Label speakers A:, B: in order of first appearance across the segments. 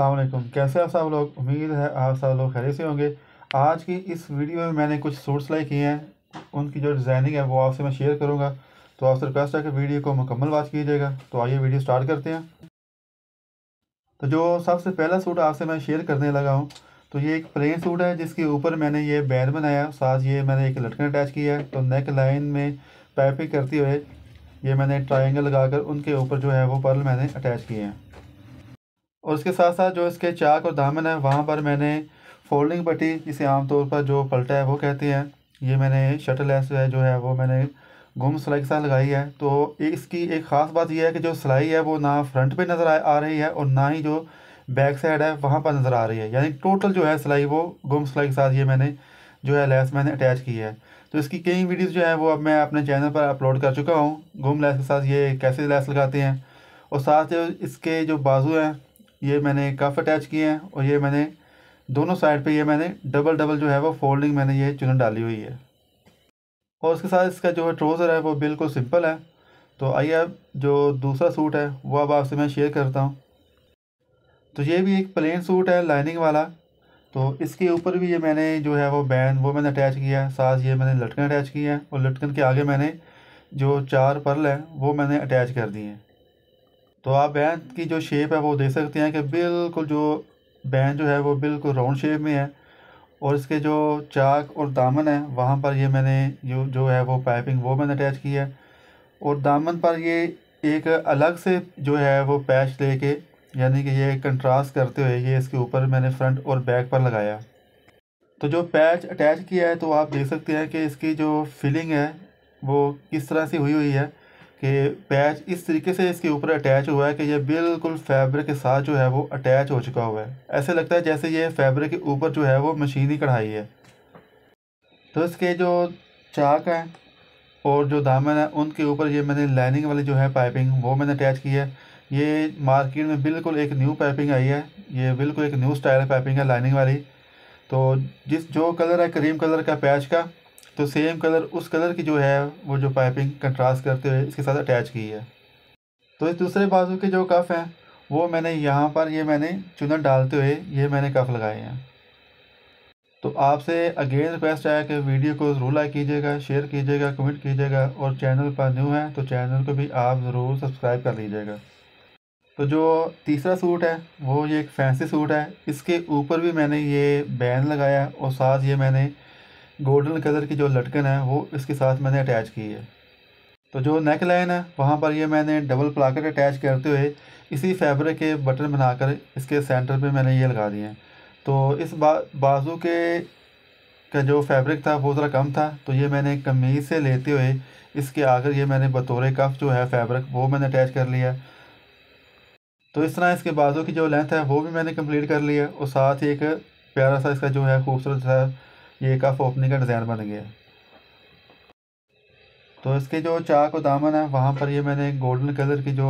A: अलमैकम कैसे आप सब लोग उम्मीद है आप सब लोग खैर से होंगे आज की इस वीडियो में मैंने कुछ सूट सिलाई किए हैं उनकी जो डिज़ाइनिंग है वो आपसे मैं शेयर करूँगा तो आपसे रिक्वेस्ट है कि वीडियो को मुकम्मल वाच कीजिएगा तो आइए वीडियो स्टार्ट करते हैं तो जो सबसे पहला सूट आपसे मैं शेयर करने लगा हूँ तो ये एक प्लेन सूट है जिसके ऊपर मैंने ये बैन बनाया साथ ये मैंने एक लटकन अटैच किया है तो नेक लाइन में पैपिंग करते हुए ये मैंने ट्राइंगल लगाकर उनके ऊपर जो है वो पर्ल मैंने अटैच किए हैं और उसके साथ साथ जो इसके चाक और दामन है वहाँ पर मैंने फोल्डिंग पट्टी जिसे आमतौर पर जो पलटा है वो कहते हैं ये मैंने शटर लेस है जो है वो मैंने गुम सिलाई के साथ लगाई है तो इसकी एक ख़ास बात यह है कि जो सिलाई है वो ना फ्रंट पे नज़र आ रही है और ना ही जो बैक साइड है वहाँ पर नज़र आ रही है यानी टोटल जो है सिलाई वो गुम सिलाई के साथ ये मैंने जो है लेस मैंने अटैच की है तो इसकी कई वीडियोज़ जो है वो अब मैं अपने चैनल पर अपलोड कर चुका हूँ गुम लेस के साथ ये कैसे लेस लगाते हैं और साथ इसके जो बाजू हैं ये मैंने कफ अटैच किए हैं और ये मैंने दोनों साइड पे ये मैंने डबल डबल जो है वो फोल्डिंग मैंने ये चुनर डाली हुई है और उसके साथ इसका जो है ट्रोज़र है वो बिल्कुल सिंपल है तो आइए अब जो दूसरा सूट है वो अब आपसे मैं शेयर करता हूँ तो ये भी एक प्लेन सूट है लाइनिंग वाला तो इसके ऊपर भी ये मैंने जो है वो बैंड वो मैंने अटैच किया है साथ ये मैंने लटकन अटैच की है और लटकन के आगे मैंने जो चार पर्ल हैं वो मैंने अटैच कर दी हैं तो आप बैंड की जो शेप है वो देख सकते हैं कि बिल्कुल जो बैंड जो है वो बिल्कुल राउंड शेप में है और इसके जो चाक और दामन है वहाँ पर ये मैंने जो जो है वो पाइपिंग वो मैंने अटैच की है और दामन पर ये एक अलग से जो है वो पैच लेके यानी कि ये कंट्रास्ट करते हुए ये इसके ऊपर मैंने फ्रंट और बैक पर लगाया तो जो पैच अटैच किया है तो आप देख सकते हैं कि इसकी जो फिलिंग है वो किस तरह से हुई हुई है कि पैच इस तरीके से इसके ऊपर अटैच हुआ है कि ये बिल्कुल फैब्रिक के साथ जो है वो अटैच हो चुका हुआ है ऐसे लगता है जैसे ये फैब्रिक के ऊपर जो है वो मशीनी कढ़ाई है तो इसके जो चाक हैं और जो दामन है उनके ऊपर ये मैंने लाइनिंग वाली जो है पाइपिंग वो मैंने अटैच की है ये मार्केट में बिल्कुल एक न्यू पाइपिंग आई है ये बिल्कुल एक न्यू स्टाइल पाइपिंग है लाइनिंग वाली तो जिस जो कलर है क्रीम कलर का पैच का तो सेम कलर उस कलर की जो है वो जो पाइपिंग कंट्रास्ट करते हुए इसके साथ अटैच की है तो इस दूसरे बाजू के जो कफ़ हैं वो मैंने यहाँ पर ये मैंने चुनर डालते हुए ये मैंने कफ़ लगाए हैं तो आपसे अगेन रिक्वेस्ट है कि वीडियो को ज़रूर लाइक कीजिएगा शेयर कीजिएगा कमेंट कीजिएगा और चैनल पर न्यू है तो चैनल को भी आप ज़रूर सब्सक्राइब कर लीजिएगा तो जो तीसरा सूट है वो ये एक फैंसी सूट है इसके ऊपर भी मैंने ये बैन लगाया और साथ ये मैंने गोल्डन कलर की जो लटकन है वो इसके साथ मैंने अटैच की है तो जो नेक लाइन है वहाँ पर ये मैंने डबल प्लाकेट अटैच करते हुए इसी फैब्रिक के बटन बनाकर इसके सेंटर पे मैंने ये लगा दिए हैं तो इस बा बाजू के का जो फैब्रिक था वो ज़रा कम था तो ये मैंने कमीज़ से लेते हुए इसके आकर ये मैंने बतौर कफ जो है फैब्रिक वो मैंने अटैच कर लिया तो इस तरह इसके बाजू की जो लेंथ है वो भी मैंने कम्प्लीट कर लिया है और साथ ही एक प्यारा सा इसका जो है खूबसूरत सा ये कफ ओपनिंग का डिज़ाइन बन गया तो इसके जो चाक और दामन है वहाँ पर ये मैंने गोल्डन कलर की जो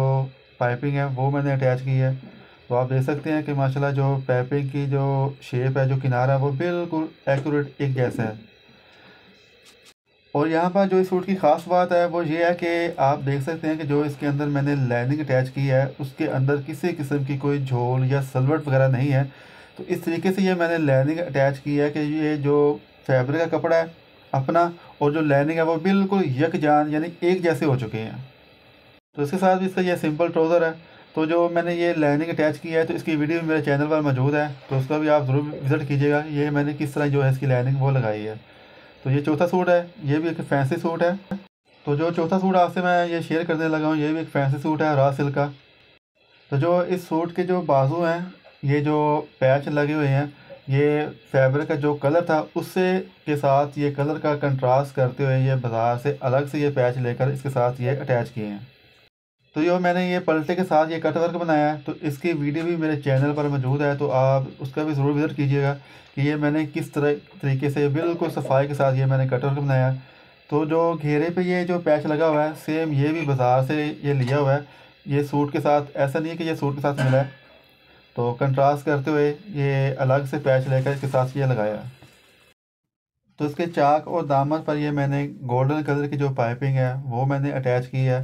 A: पाइपिंग है वो मैंने अटैच की है तो आप देख सकते हैं कि माशाल्लाह जो पाइपिंग की जो शेप है जो किनारा है वो बिल्कुल एक्यूरेट एक जैसा है और यहाँ पर जो इस सूट की ख़ास बात है वो ये है कि आप देख सकते हैं कि जो इसके अंदर मैंने लाइनिंग अटैच की है उसके अंदर किसी किस्म की कोई झोल या सलवट वगैरह नहीं है तो इस तरीके से ये मैंने लाइनिंग अटैच की है कि ये जो फैब्रिक का कपड़ा है अपना और जो लाइनिंग है वो बिल्कुल यकजान यानी एक जैसे हो चुके हैं तो इसके साथ भी इसका यह सिंपल ट्राउज़र है तो जो मैंने ये लाइनिंग अटैच की है तो इसकी वीडियो मेरे चैनल पर मौजूद है तो उसका भी आप ज़रूर विज़िट कीजिएगा ये मैंने किस तरह जो है इसकी लाइनिंग वो लगाई है तो ये चौथा सूट है ये भी एक फैंसी सूट है तो जो चौथा सूट आपसे मैं ये शेयर करने लगा हूँ ये भी एक फैंसी सूट है रॉ सिल्क का तो जो इस सूट के जो बाजू हैं ये जो पैच लगे हुए हैं ये फैब्रिक का जो कलर था उससे के साथ ये कलर का कंट्रास्ट करते हुए ये बाज़ार से अलग से ये पैच लेकर इसके साथ ये अटैच किए हैं तो ये मैंने ये पलटे के साथ ये कटवर्क बनाया है तो इसकी वीडियो भी मेरे चैनल पर मौजूद है तो आप उसका भी ज़रूर विज़िट कीजिएगा कि ये मैंने किस तरह तरीके से बिल्कुल सफाई के साथ ये मैंने कटवर्क बनाया तो जो घेरे पे ये जो पैच लगा हुआ है सेम ये भी बाज़ार से ये लिया हुआ है ये सूट के साथ ऐसा नहीं है कि ये सूट के साथ मिला है तो कंट्रास्ट करते हुए ये अलग से पैच लेकर इसके साथ ये लगाया तो इसके चाक और दामन पर ये मैंने गोल्डन कलर की जो पाइपिंग है वो मैंने अटैच की है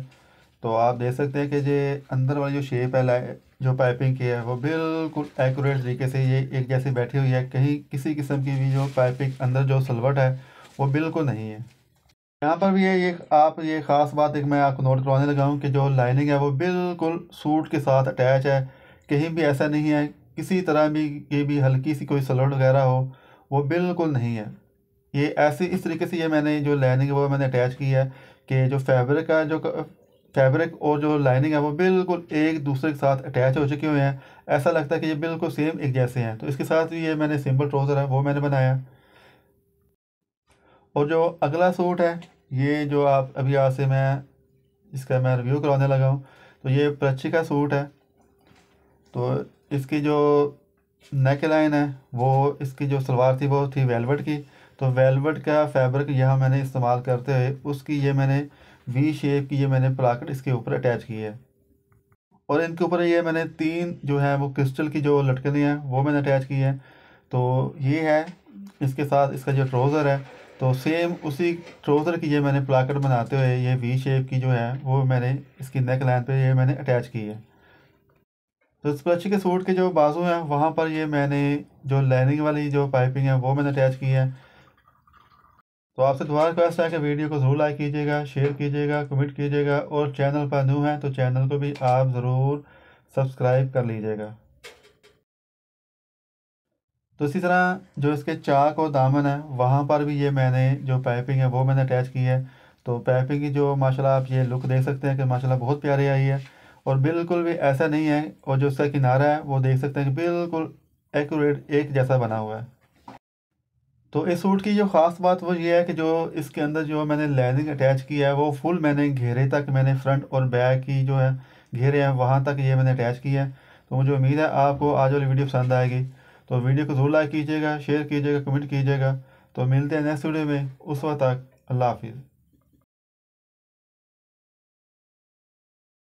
A: तो आप देख सकते हैं कि ये अंदर वाली जो शेप है जो पाइपिंग की है वो बिल्कुल एक्यूरेट तरीके से ये एक जैसी बैठी हुई है कहीं किसी किस्म की भी जो पाइपिंग अंदर जो सलवट है वो बिल्कुल नहीं है यहाँ पर भी ये ये आप ये ख़ास बात एक मैं आपको नोट करवाने लगा हूँ कि जो लाइनिंग है वो बिल्कुल सूट के साथ अटैच है कहीं भी ऐसा नहीं है किसी तरह भी ये भी हल्की सी कोई सलोड वगैरह हो वो बिल्कुल नहीं है ये ऐसे इस तरीके से ये मैंने जो लाइनिंग है वो मैंने अटैच की है कि जो फैब्रिक का जो फैब्रिक और जो लाइनिंग है वो बिल्कुल एक दूसरे के साथ अटैच हो चुके हुए हैं ऐसा लगता है कि ये बिल्कुल सेम एक जैसे हैं तो इसके साथ ये मैंने सिंपल ट्राउज़र है वो मैंने बनाया और जो अगला सूट है ये जो आप अभी आज से मैं इसका मैं रिव्यू करवाने लगा हूँ तो ये प्रच्छी का सूट है तो इसकी जो नेक लाइन है वो इसकी जो सलवार थी वो थी वेलवेट की तो वेलवेट का फैब्रिक यह मैंने इस्तेमाल करते हुए उसकी ये मैंने वी शेप की ये मैंने प्लाकेट इसके ऊपर अटैच की है और इनके ऊपर ये मैंने तीन जो है वो क्रिस्टल की जो लटकनी है वो मैंने अटैच की है तो ये है इसके साथ इसका जो ट्रोज़र है तो सेम उसी ट्रोज़र की ये मैंने प्लाकेट बनाते हुए ये वी शेप की जो है वो मैंने इसकी नेक लाइन पर ये मैंने अटैच की है तो इस पक्षी के सूट के जो बाजू हैं वहाँ पर ये मैंने जो लाइनिंग वाली जो पाइपिंग है वो मैंने अटैच की है तो आपसे दोबारा रिक्वेस्ट है कि वीडियो को ज़रूर लाइक कीजिएगा शेयर कीजिएगा कमेंट कीजिएगा और चैनल पर न्यू है तो चैनल को भी आप ज़रूर सब्सक्राइब कर लीजिएगा तो इसी तरह जो इसके चाक और दामन है वहाँ पर भी ये मैंने जो पाइपिंग है वो मैंने अटैच की है तो पाइपिंग की जो माशाल्लाह आप ये लुक देख सकते हैं कि माशाल्लाह बहुत प्यारी आई है और बिल्कुल भी ऐसा नहीं है और जो उसका किनारा है वो देख सकते हैं कि बिल्कुल एक्यूरेट एक जैसा बना हुआ है तो इस सूट की जो ख़ास बात वो ये है कि जो इसके अंदर जो मैंने लाइनिंग अटैच की है वो फुल मैंने घेरे तक मैंने फ्रंट और बैक की जो है घेरे हैं वहाँ तक ये मैंने अटैच किया है तो मुझे उम्मीद है आपको आज वाली वीडियो पसंद आएगी तो वीडियो को जरूर लाइक कीजिएगा शेयर कीजिएगा कमेंट कीजिएगा तो मिलते हैं नेक्स्ट वीडियो में उस वक्त तक अल्लाह हाफिज़